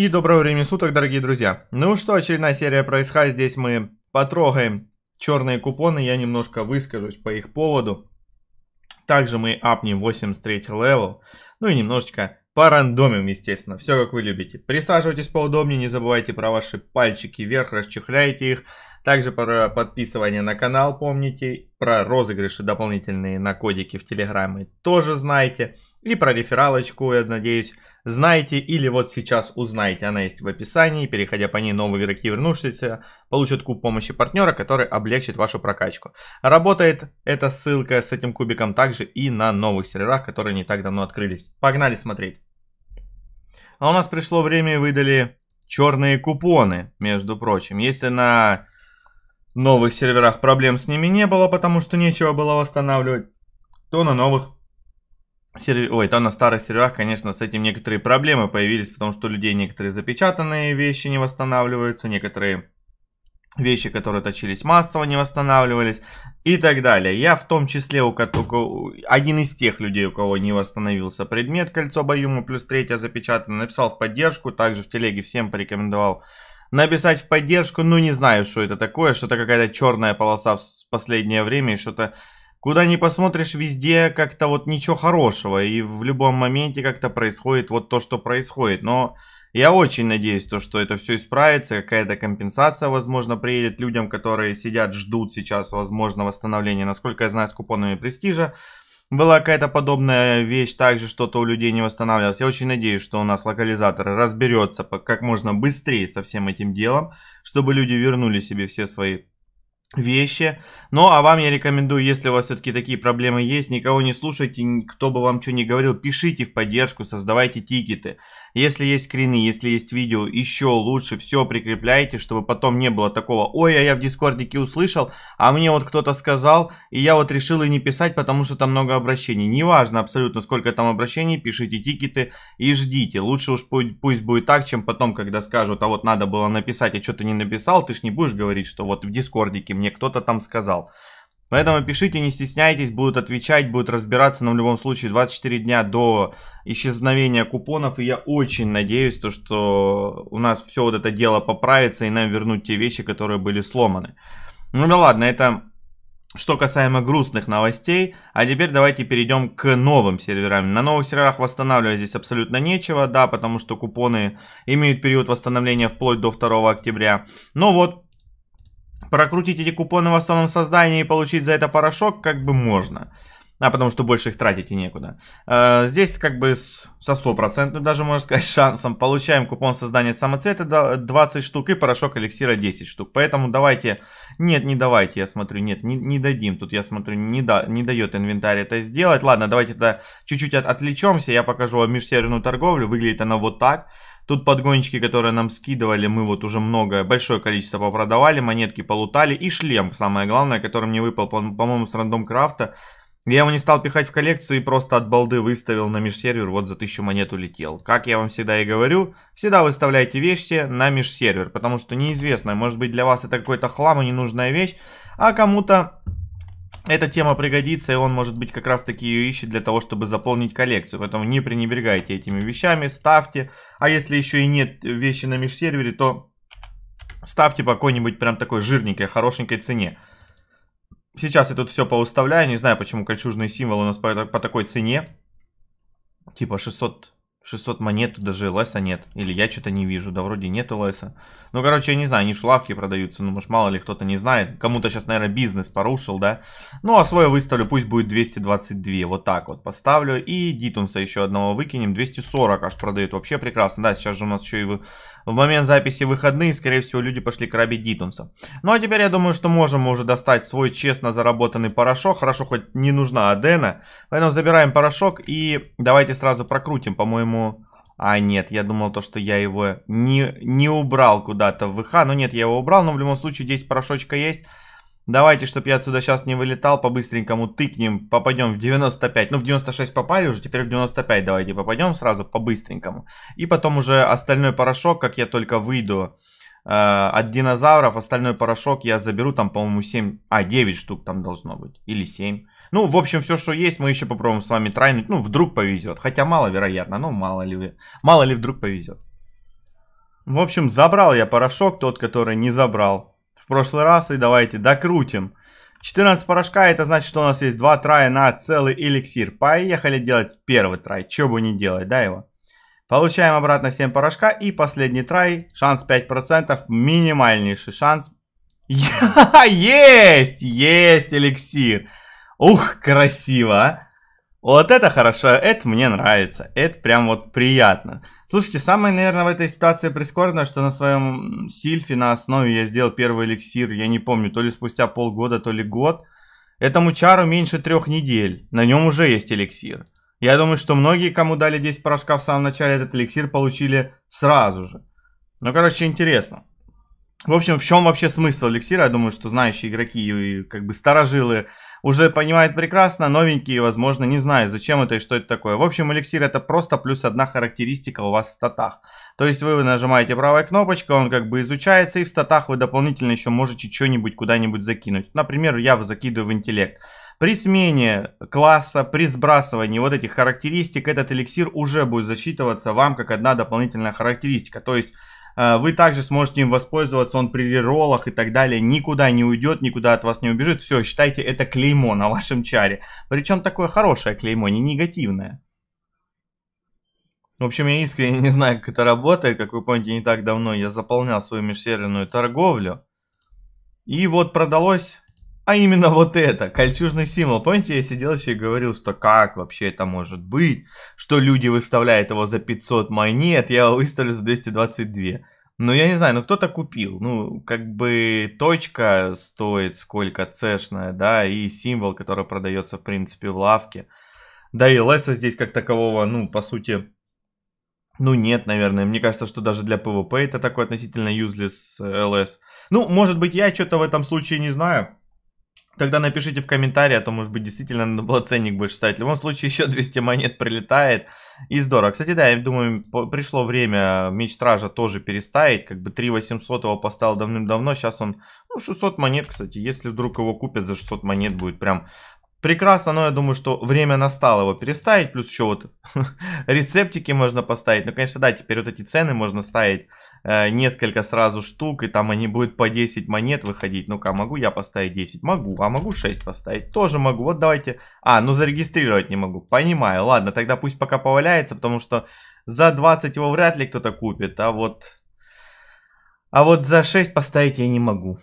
И доброго времени суток, дорогие друзья. Ну что, очередная серия происходит. Здесь мы потрогаем черные купоны. Я немножко выскажусь по их поводу. Также мы апнем 83 левел. Ну и немножечко порандомим, естественно. Все, как вы любите. Присаживайтесь поудобнее. Не забывайте про ваши пальчики вверх. Расчехляйте их. Также про подписывание на канал помните. Про розыгрыши дополнительные на кодики в Телеграме тоже знаете. И про рефералочку, я надеюсь, знаете или вот сейчас узнаете. Она есть в описании. Переходя по ней, новые игроки, вернувшиеся, получат куб помощи партнера, который облегчит вашу прокачку. Работает эта ссылка с этим кубиком также и на новых серверах, которые не так давно открылись. Погнали смотреть. А у нас пришло время и выдали черные купоны, между прочим. Если на новых серверах проблем с ними не было, потому что нечего было восстанавливать, то на новых сервер... Ой, там на старых серверах, конечно, с этим некоторые проблемы появились, потому что у людей некоторые запечатанные вещи не восстанавливаются, некоторые вещи, которые точились массово, не восстанавливались и так далее. Я в том числе у, кого один из тех людей, у кого не восстановился предмет кольцо Баюма плюс третья запечатано, написал в поддержку, также в телеге всем порекомендовал написать в поддержку, ну не знаю, что это такое, что-то какая-то черная полоса в последнее время, и что-то куда не посмотришь, везде как-то вот ничего хорошего. И в любом моменте как-то происходит вот то, что происходит. Но я очень надеюсь, то, что это все исправится. Какая-то компенсация, возможно, приедет людям, которые сидят, ждут сейчас, возможно, восстановления. Насколько я знаю, с купонами престижа была какая-то подобная вещь, также что-то у людей не восстанавливалось. Я очень надеюсь, что у нас локализатор разберется как можно быстрее со всем этим делом, чтобы люди вернули себе все свои вещи. Ну, а вам я рекомендую, если у вас все-таки такие проблемы есть, никого не слушайте, кто бы вам что ни говорил, пишите в поддержку, создавайте тикеты. Если есть скрины, если есть видео, еще лучше все прикрепляйте, чтобы потом не было такого, ой, а я в дискордике услышал, а мне вот кто-то сказал, и я вот решил и не писать, потому что там много обращений. Неважно абсолютно, сколько там обращений, пишите тикеты и ждите. Лучше уж пусть, будет так, чем потом, когда скажут, а вот надо было написать, а что ты не написал, ты ж не будешь говорить, что вот в дискордике мне кто-то там сказал. Поэтому пишите, не стесняйтесь, будут отвечать, будут разбираться, но в любом случае 24 дня до исчезновения купонов, и я очень надеюсь, то, что у нас все вот это дело поправится, и нам вернут те вещи, которые были сломаны. Ну да ладно, это что касаемо грустных новостей, а теперь давайте перейдем к новым серверам. На новых серверах восстанавливать здесь абсолютно нечего, да, потому что купоны имеют период восстановления вплоть до 2 октября. Но ну вот прокрутить эти купоны в основном создании и получить за это порошок как бы можно а потому что больше их тратить и некуда. Э, здесь как бы со стопроцентным даже, можно сказать, шансом получаем купон создания самоцвета 20 штук и порошок эликсира 10 штук. Поэтому давайте, нет, не давайте, я смотрю, нет, не, не дадим. Тут я смотрю, не, да, не дает инвентарь это сделать. Ладно, давайте тогда чуть-чуть от, отвлечемся, я покажу вам межсерверную торговлю. Выглядит она вот так. Тут подгонщики, которые нам скидывали, мы вот уже много, большое количество попродавали, монетки полутали и шлем, самое главное, который мне выпал, по-моему, по с рандом крафта. Я его не стал пихать в коллекцию и просто от балды выставил на межсервер, вот за тысячу монет улетел. Как я вам всегда и говорю, всегда выставляйте вещи на межсервер, потому что неизвестно, может быть для вас это какой-то хлам и ненужная вещь, а кому-то эта тема пригодится, и он, может быть, как раз таки ее ищет для того, чтобы заполнить коллекцию. Поэтому не пренебрегайте этими вещами, ставьте. А если еще и нет вещи на межсервере, то ставьте по какой-нибудь прям такой жирненькой, хорошенькой цене. Сейчас я тут все поуставляю. Не знаю, почему кольчужные символ у нас по, по такой цене. Типа 600 600 монет, даже леса нет. Или я что-то не вижу, да вроде нету леса. Ну, короче, я не знаю, они шлавки продаются, ну, может, мало ли кто-то не знает. Кому-то сейчас, наверное, бизнес порушил, да. Ну, а свой выставлю, пусть будет 222, вот так вот поставлю. И Дитунса еще одного выкинем, 240 аж продают, вообще прекрасно. Да, сейчас же у нас еще и в, в момент записи выходные, скорее всего, люди пошли крабить Дитунса. Ну, а теперь я думаю, что можем уже достать свой честно заработанный порошок. Хорошо, хоть не нужна Адена, поэтому забираем порошок и давайте сразу прокрутим, по-моему, по-моему... А, нет, я думал то, что я его не, не убрал куда-то в ВХ. Ну нет, я его убрал, но в любом случае здесь порошочка есть. Давайте, чтобы я отсюда сейчас не вылетал, по-быстренькому тыкнем, попадем в 95. Ну, в 96 попали уже, теперь в 95 давайте попадем сразу по-быстренькому. И потом уже остальной порошок, как я только выйду Э, от динозавров остальной порошок я заберу, там, по-моему, 7, а, 9 штук там должно быть, или 7. Ну, в общем, все, что есть, мы еще попробуем с вами трайнуть, ну, вдруг повезет, хотя маловероятно, но мало ли, мало ли вдруг повезет. В общем, забрал я порошок, тот, который не забрал в прошлый раз, и давайте докрутим. 14 порошка, это значит, что у нас есть 2 трая на целый эликсир. Поехали делать первый трай, что бы не делать, да, его? Получаем обратно 7 порошка и последний трай. Шанс 5%, минимальнейший шанс. Есть! Есть эликсир! Ух, красиво! Вот это хорошо, это мне нравится, это прям вот приятно. Слушайте, самое, наверное, в этой ситуации прискорбное, что на своем сильфе на основе я сделал первый эликсир, я не помню, то ли спустя полгода, то ли год. Этому чару меньше трех недель, на нем уже есть эликсир. Я думаю, что многие, кому дали 10 порошка в самом начале, этот эликсир получили сразу же. Ну, короче, интересно. В общем, в чем вообще смысл эликсира? Я думаю, что знающие игроки и как бы старожилы уже понимают прекрасно, новенькие, возможно, не знают, зачем это и что это такое. В общем, эликсир это просто плюс одна характеристика у вас в статах. То есть вы нажимаете правой кнопочкой, он как бы изучается, и в статах вы дополнительно еще можете что-нибудь куда-нибудь закинуть. Например, я закидываю в интеллект. При смене класса, при сбрасывании вот этих характеристик, этот эликсир уже будет засчитываться вам как одна дополнительная характеристика. То есть э, вы также сможете им воспользоваться, он при реролах и так далее никуда не уйдет, никуда от вас не убежит. Все, считайте, это клеймо на вашем чаре. Причем такое хорошее клеймо, не негативное. В общем, я искренне не знаю, как это работает. Как вы помните, не так давно я заполнял свою межсерверную торговлю. И вот продалось а именно вот это, кольчужный символ. Помните, я сидел еще и говорил, что как вообще это может быть, что люди выставляют его за 500 монет, я его выставлю за 222. Ну, я не знаю, ну кто-то купил. Ну, как бы точка стоит сколько цешная, да, и символ, который продается, в принципе, в лавке. Да и леса здесь как такового, ну, по сути, ну нет, наверное. Мне кажется, что даже для PvP это такой относительно useless LS. Э, ну, может быть, я что-то в этом случае не знаю. Тогда напишите в комментарии, а то, может быть, действительно надо было ценник больше ставить. В любом случае, еще 200 монет прилетает. И здорово. Кстати, да, я думаю, пришло время меч стража тоже переставить. Как бы 3 800 его поставил давным-давно. Сейчас он, ну, 600 монет, кстати. Если вдруг его купят за 600 монет, будет прям Прекрасно, но я думаю, что время настало его переставить. Плюс еще вот рецептики можно поставить. Ну, конечно, да, теперь вот эти цены можно ставить э, несколько сразу штук. И там они будут по 10 монет выходить. Ну-ка, а могу я поставить 10? Могу. А могу 6 поставить? Тоже могу. Вот давайте... А, ну зарегистрировать не могу. Понимаю. Ладно, тогда пусть пока поваляется, потому что за 20 его вряд ли кто-то купит. А вот... А вот за 6 поставить я не могу.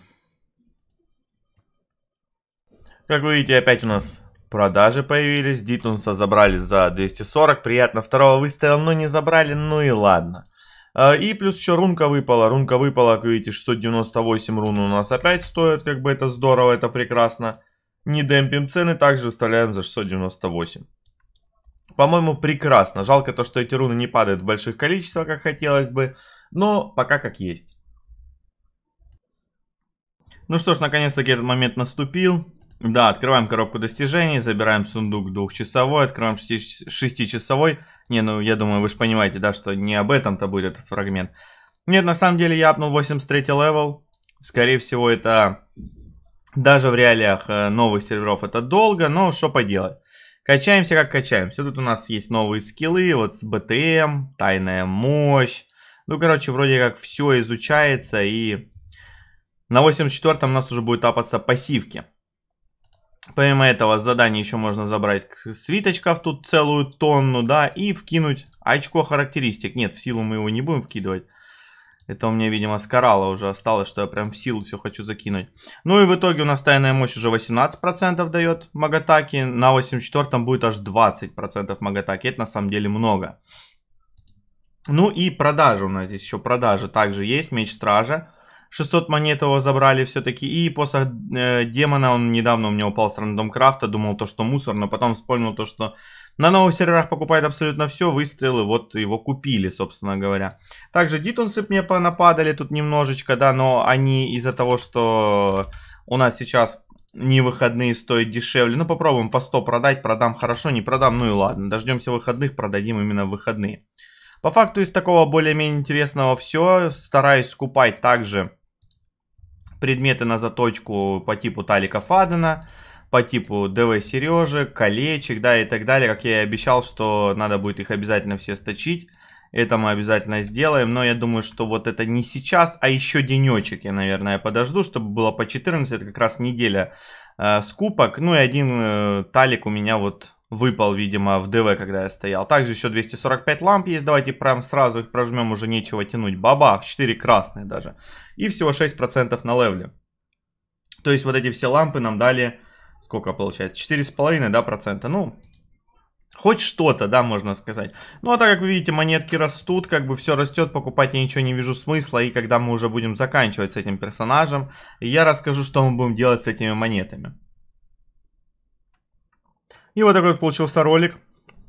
Как вы видите, опять у нас продажи появились. Дитунса забрали за 240. Приятно, второго выставил, но не забрали, ну и ладно. А, и плюс еще рунка выпала. Рунка выпала, как вы видите, 698 рун у нас опять стоит. Как бы это здорово, это прекрасно. Не демпим цены, также выставляем за 698. По-моему, прекрасно. Жалко то, что эти руны не падают в больших количествах, как хотелось бы. Но пока как есть. Ну что ж, наконец-таки этот момент наступил. Да, открываем коробку достижений, забираем сундук двухчасовой, открываем шести, шестичасовой. Не, ну я думаю, вы же понимаете, да, что не об этом-то будет этот фрагмент. Нет, на самом деле я апнул 83 левел. Скорее всего, это даже в реалиях э, новых серверов это долго, но что поделать. Качаемся как качаем. Все тут у нас есть новые скиллы, вот с БТМ, тайная мощь. Ну, короче, вроде как все изучается и на 84-м у нас уже будет апаться пассивки. Помимо этого, с задания еще можно забрать свиточков тут целую тонну, да, и вкинуть очко характеристик. Нет, в силу мы его не будем вкидывать. Это у меня, видимо, с коралла уже осталось, что я прям в силу все хочу закинуть. Ну и в итоге у нас тайная мощь уже 18% дает магатаки. На 84 будет аж 20% магатаки. Это на самом деле много. Ну и продажи у нас здесь еще продажи также есть. Меч стража. 600 монет его забрали все-таки. И посох э, демона, он недавно у меня упал с рандом крафта, думал то, что мусор, но потом вспомнил то, что на новых серверах покупает абсолютно все, выстрелы, вот его купили, собственно говоря. Также дитунсы мне понападали тут немножечко, да, но они из-за того, что у нас сейчас не выходные стоят дешевле. Ну, попробуем по 100 продать, продам хорошо, не продам, ну и ладно. Дождемся выходных, продадим именно в выходные. По факту из такого более-менее интересного все. Стараюсь скупать также предметы на заточку по типу Талика Фадена, по типу ДВ Сережи колечек, да, и так далее. Как я и обещал, что надо будет их обязательно все сточить. Это мы обязательно сделаем, но я думаю, что вот это не сейчас, а еще денечек я, наверное, подожду, чтобы было по 14, это как раз неделя э, скупок. Ну и один э, талик у меня вот Выпал, видимо, в ДВ, когда я стоял. Также еще 245 ламп есть. Давайте прям сразу их прожмем, уже нечего тянуть. Бабах, 4 красные даже. И всего 6% на левле. То есть вот эти все лампы нам дали, сколько получается? 4,5, да, процента. Ну, Хоть что-то, да, можно сказать. Ну, а так как вы видите, монетки растут, как бы все растет, покупать я ничего не вижу смысла. И когда мы уже будем заканчивать с этим персонажем, я расскажу, что мы будем делать с этими монетами. И вот такой вот получился ролик.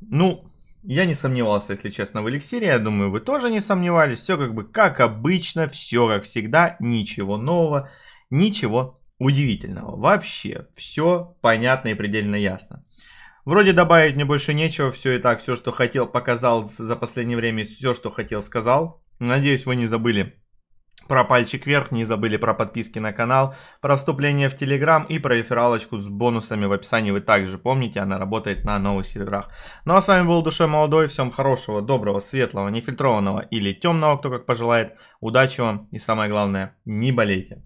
Ну, я не сомневался, если честно, в эликсире. Я думаю, вы тоже не сомневались. Все как бы как обычно, все как всегда, ничего нового, ничего удивительного. Вообще, все понятно и предельно ясно. Вроде добавить мне больше нечего, все и так, все, что хотел, показал за последнее время, все, что хотел, сказал. Надеюсь, вы не забыли про пальчик вверх, не забыли про подписки на канал, про вступление в Телеграм и про рефералочку с бонусами в описании вы также помните, она работает на новых серверах. Ну а с вами был Душой Молодой, всем хорошего, доброго, светлого, нефильтрованного или темного, кто как пожелает. Удачи вам и самое главное, не болейте.